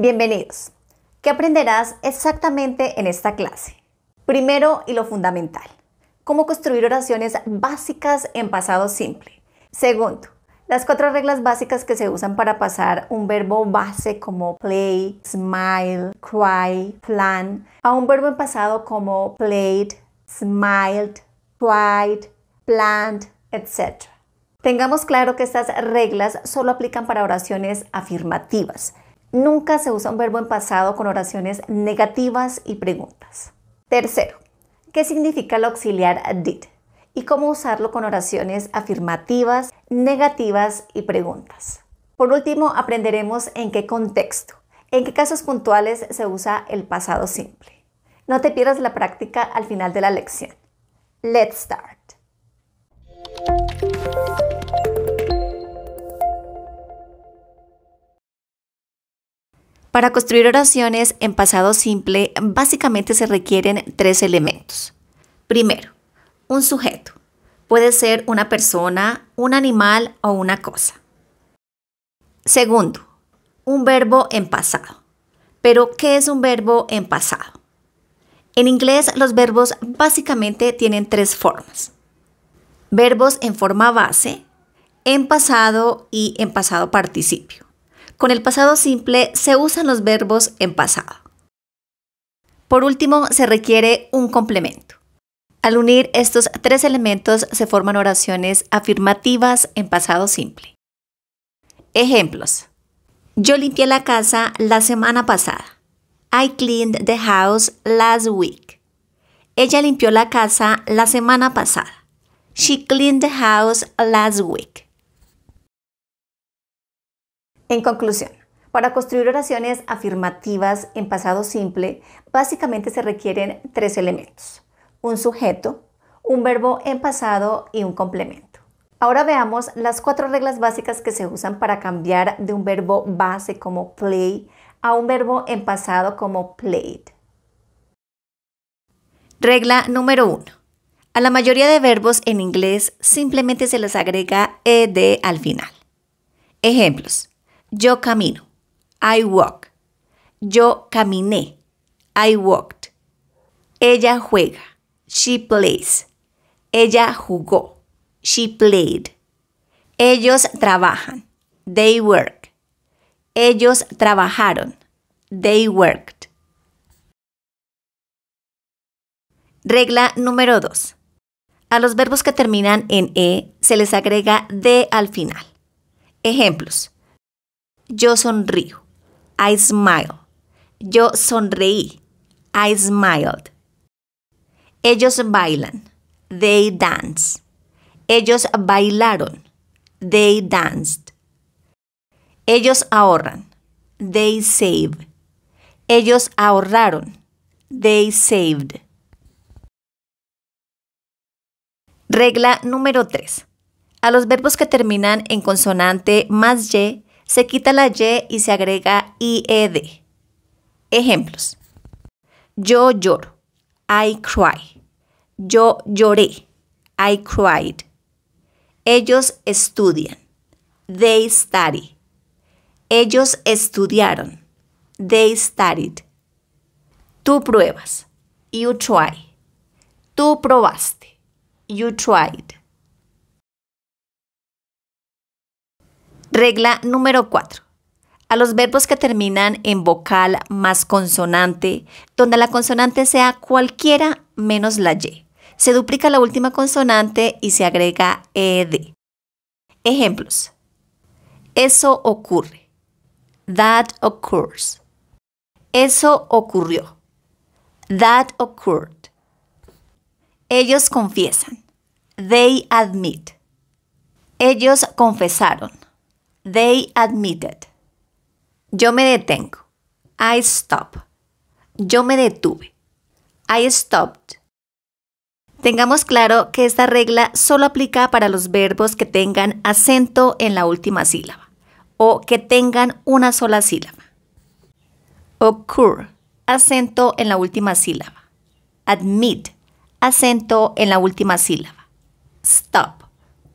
Bienvenidos. ¿Qué aprenderás exactamente en esta clase? Primero y lo fundamental, cómo construir oraciones básicas en pasado simple. Segundo, las cuatro reglas básicas que se usan para pasar un verbo base como play, smile, cry, plan a un verbo en pasado como played, smiled, cried, planned, etc. Tengamos claro que estas reglas solo aplican para oraciones afirmativas Nunca se usa un verbo en pasado con oraciones negativas y preguntas. Tercero, ¿qué significa el auxiliar did? Y cómo usarlo con oraciones afirmativas, negativas y preguntas. Por último, aprenderemos en qué contexto, en qué casos puntuales se usa el pasado simple. No te pierdas la práctica al final de la lección. Let's start. Para construir oraciones en pasado simple, básicamente se requieren tres elementos. Primero, un sujeto. Puede ser una persona, un animal o una cosa. Segundo, un verbo en pasado. Pero, ¿qué es un verbo en pasado? En inglés, los verbos básicamente tienen tres formas. Verbos en forma base, en pasado y en pasado participio. Con el pasado simple se usan los verbos en pasado. Por último, se requiere un complemento. Al unir estos tres elementos se forman oraciones afirmativas en pasado simple. Ejemplos. Yo limpié la casa la semana pasada. I cleaned the house last week. Ella limpió la casa la semana pasada. She cleaned the house last week. En conclusión, para construir oraciones afirmativas en pasado simple, básicamente se requieren tres elementos. Un sujeto, un verbo en pasado y un complemento. Ahora veamos las cuatro reglas básicas que se usan para cambiar de un verbo base como play a un verbo en pasado como played. Regla número 1. A la mayoría de verbos en inglés simplemente se les agrega ed al final. Ejemplos. Yo camino. I walk. Yo caminé. I walked. Ella juega. She plays. Ella jugó. She played. Ellos trabajan. They work. Ellos trabajaron. They worked. Regla número 2. A los verbos que terminan en E se les agrega D al final. Ejemplos. Yo sonrío. I smile. Yo sonreí. I smiled. Ellos bailan. They dance. Ellos bailaron. They danced. Ellos ahorran. They save. Ellos ahorraron. They saved. Regla número 3. A los verbos que terminan en consonante más Y se quita la Y y se agrega IED. Ejemplos. Yo lloro. I cry. Yo lloré. I cried. Ellos estudian. They study. Ellos estudiaron. They studied. Tú pruebas. You try. Tú probaste. You tried. Regla número 4. A los verbos que terminan en vocal más consonante, donde la consonante sea cualquiera menos la Y. Se duplica la última consonante y se agrega ED. Ejemplos. Eso ocurre. That occurs. Eso ocurrió. That occurred. Ellos confiesan. They admit. Ellos confesaron. They admitted. Yo me detengo. I stop. Yo me detuve. I stopped. Tengamos claro que esta regla solo aplica para los verbos que tengan acento en la última sílaba o que tengan una sola sílaba. Occur, acento en la última sílaba. Admit, acento en la última sílaba. Stop,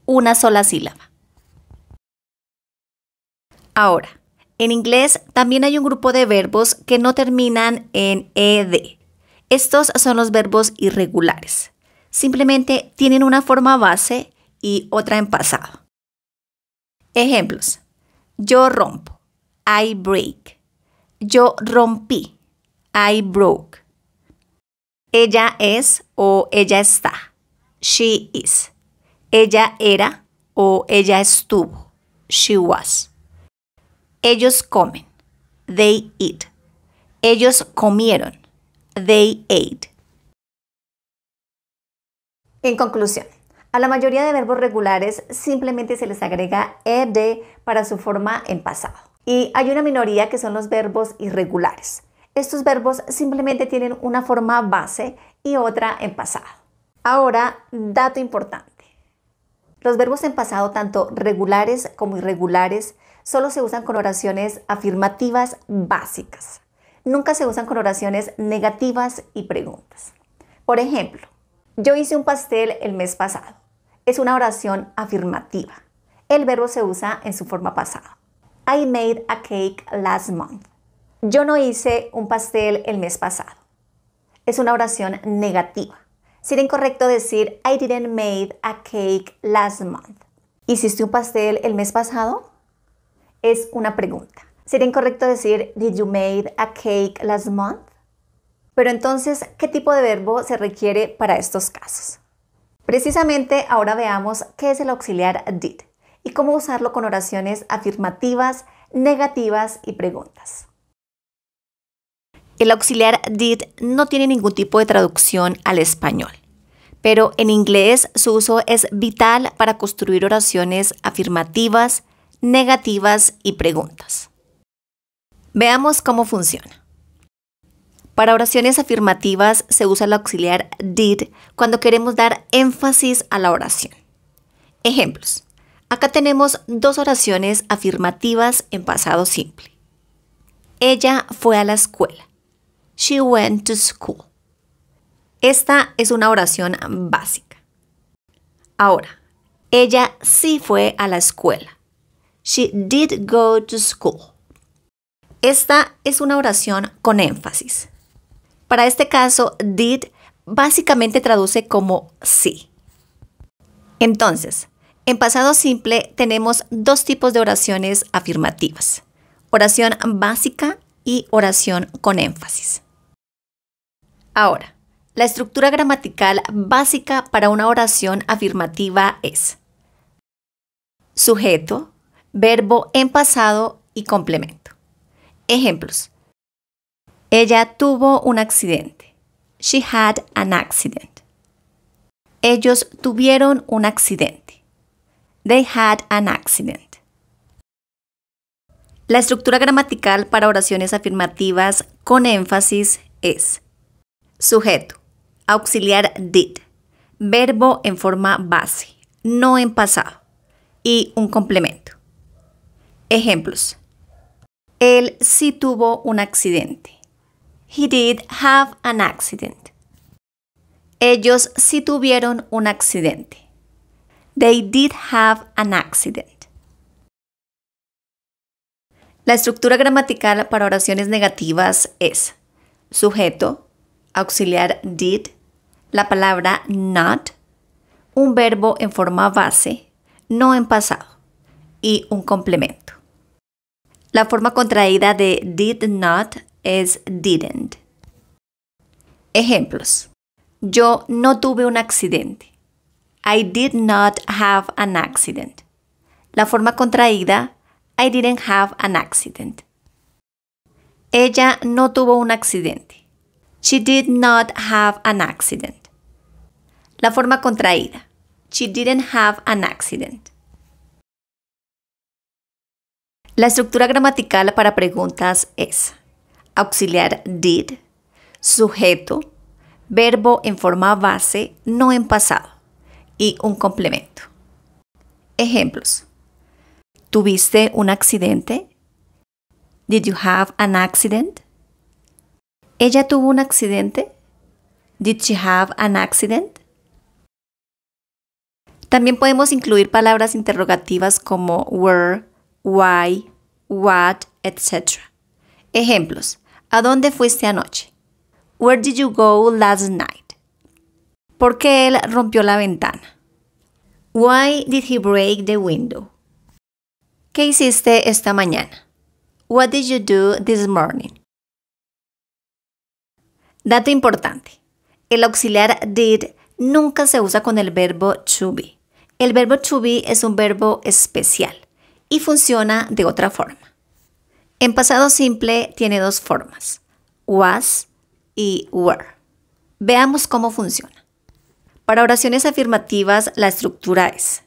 una sola sílaba. Ahora, en inglés también hay un grupo de verbos que no terminan en ed. Estos son los verbos irregulares. Simplemente tienen una forma base y otra en pasado. Ejemplos. Yo rompo. I break. Yo rompí. I broke. Ella es o ella está. She is. Ella era o ella estuvo. She was. Ellos comen. They eat. Ellos comieron. They ate. En conclusión, a la mayoría de verbos regulares simplemente se les agrega ed para su forma en pasado. Y hay una minoría que son los verbos irregulares. Estos verbos simplemente tienen una forma base y otra en pasado. Ahora, dato importante. Los verbos en pasado, tanto regulares como irregulares, solo se usan con oraciones afirmativas básicas. Nunca se usan con oraciones negativas y preguntas. Por ejemplo, yo hice un pastel el mes pasado. Es una oración afirmativa. El verbo se usa en su forma pasada. I made a cake last month. Yo no hice un pastel el mes pasado. Es una oración negativa. Sería incorrecto decir I didn't make a cake last month. ¿Hiciste un pastel el mes pasado? es una pregunta. Sería incorrecto decir, did you made a cake last month? Pero entonces, ¿qué tipo de verbo se requiere para estos casos? Precisamente ahora veamos qué es el auxiliar did y cómo usarlo con oraciones afirmativas, negativas y preguntas. El auxiliar did no tiene ningún tipo de traducción al español, pero en inglés su uso es vital para construir oraciones afirmativas, negativas y preguntas. Veamos cómo funciona. Para oraciones afirmativas se usa el auxiliar did cuando queremos dar énfasis a la oración. Ejemplos. Acá tenemos dos oraciones afirmativas en pasado simple. Ella fue a la escuela. She went to school. Esta es una oración básica. Ahora, ella sí fue a la escuela. She did go to school. Esta es una oración con énfasis. Para este caso, did básicamente traduce como sí. Entonces, en pasado simple tenemos dos tipos de oraciones afirmativas, oración básica y oración con énfasis. Ahora, la estructura gramatical básica para una oración afirmativa es sujeto, verbo en pasado y complemento. Ejemplos. Ella tuvo un accidente. She had an accident. Ellos tuvieron un accidente. They had an accident. La estructura gramatical para oraciones afirmativas con énfasis es sujeto, auxiliar did, verbo en forma base, no en pasado, y un complemento. Ejemplos. Él sí tuvo un accidente. He did have an accident. Ellos sí tuvieron un accidente. They did have an accident. La estructura gramatical para oraciones negativas es sujeto, auxiliar did, la palabra not, un verbo en forma base, no en pasado, y un complemento. La forma contraída de did not es didn't. Ejemplos. Yo no tuve un accidente. I did not have an accident. La forma contraída, I didn't have an accident. Ella no tuvo un accidente. She did not have an accident. La forma contraída, she didn't have an accident. La estructura gramatical para preguntas es auxiliar did, sujeto, verbo en forma base, no en pasado, y un complemento. Ejemplos. ¿Tuviste un accidente? Did you have an accident? ¿Ella tuvo un accidente? Did she have an accident? También podemos incluir palabras interrogativas como were, why, what, etc. Ejemplos. ¿A dónde fuiste anoche? Where did you go last night? ¿Por qué él rompió la ventana? Why did he break the window? ¿Qué hiciste esta mañana? What did you do this morning? Dato importante. El auxiliar did nunca se usa con el verbo to be. El verbo to be es un verbo especial y funciona de otra forma. En pasado simple tiene dos formas, was y were. Veamos cómo funciona. Para oraciones afirmativas la estructura es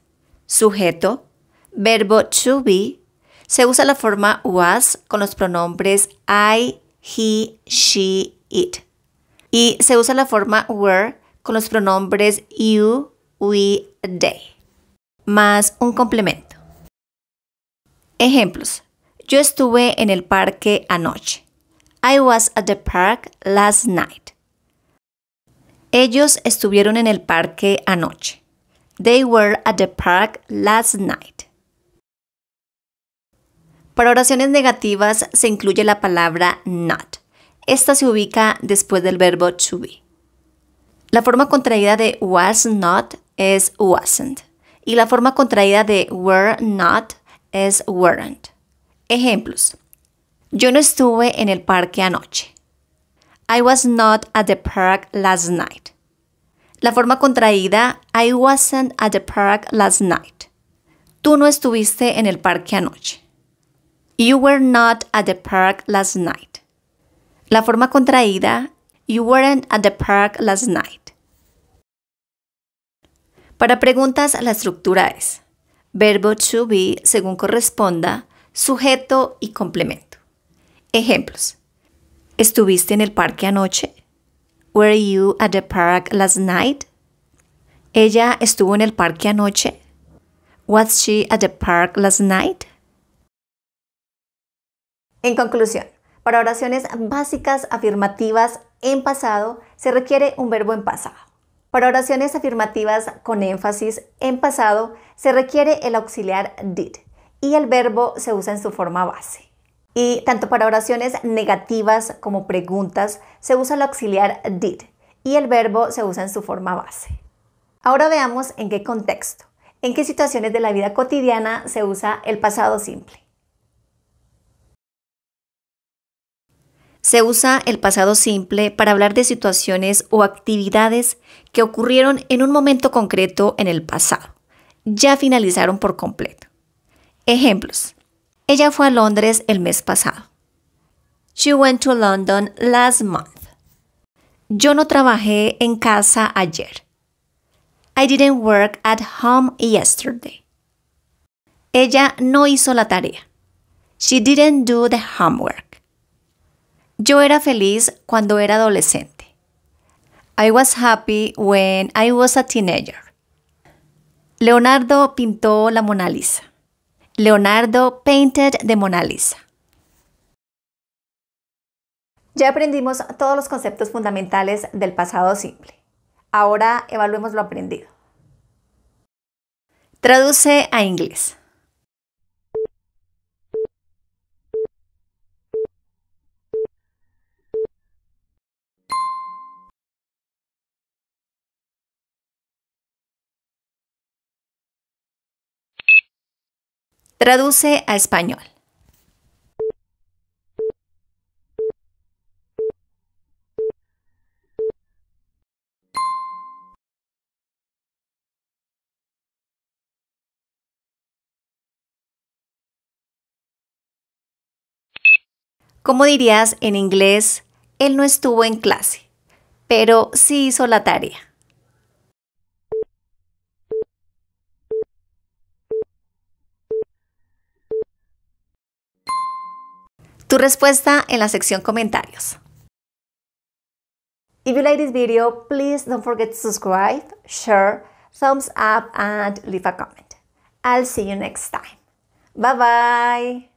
sujeto, verbo to be, se usa la forma was con los pronombres I, he, she, it. Y se usa la forma were con los pronombres you, we, they, más un complemento. Ejemplos. Yo estuve en el parque anoche. I was at the park last night. Ellos estuvieron en el parque anoche. They were at the park last night. Para oraciones negativas se incluye la palabra not. Esta se ubica después del verbo to be. La forma contraída de was not es wasn't y la forma contraída de were not es weren't. Ejemplos. Yo no estuve en el parque anoche. I was not at the park last night. La forma contraída, I wasn't at the park last night. Tú no estuviste en el parque anoche. You were not at the park last night. La forma contraída, you weren't at the park last night. Para preguntas, la estructura es verbo to be según corresponda, sujeto y complemento. Ejemplos. ¿Estuviste en el parque anoche? Were you at the park last night? Ella estuvo en el parque anoche. Was she at the park last night? En conclusión, para oraciones básicas afirmativas en pasado se requiere un verbo en pasado. Para oraciones afirmativas con énfasis en pasado se requiere el auxiliar did y el verbo se usa en su forma base. Y tanto para oraciones negativas como preguntas se usa el auxiliar did y el verbo se usa en su forma base. Ahora veamos en qué contexto, en qué situaciones de la vida cotidiana se usa el pasado simple. Se usa el pasado simple para hablar de situaciones o actividades que ocurrieron en un momento concreto en el pasado. Ya finalizaron por completo. Ejemplos. Ella fue a Londres el mes pasado. She went to London last month. Yo no trabajé en casa ayer. I didn't work at home yesterday. Ella no hizo la tarea. She didn't do the homework. Yo era feliz cuando era adolescente. I was happy when I was a teenager. Leonardo pintó la Mona Lisa. Leonardo painted the Mona Lisa. Ya aprendimos todos los conceptos fundamentales del pasado simple. Ahora evaluemos lo aprendido. Traduce a inglés. Traduce a español. Como dirías en inglés, él no estuvo en clase, pero sí hizo la tarea. Tu respuesta en la sección comentarios. If you like this video, please don't forget to subscribe, share, thumbs up and leave a comment. I'll see you next time. Bye bye!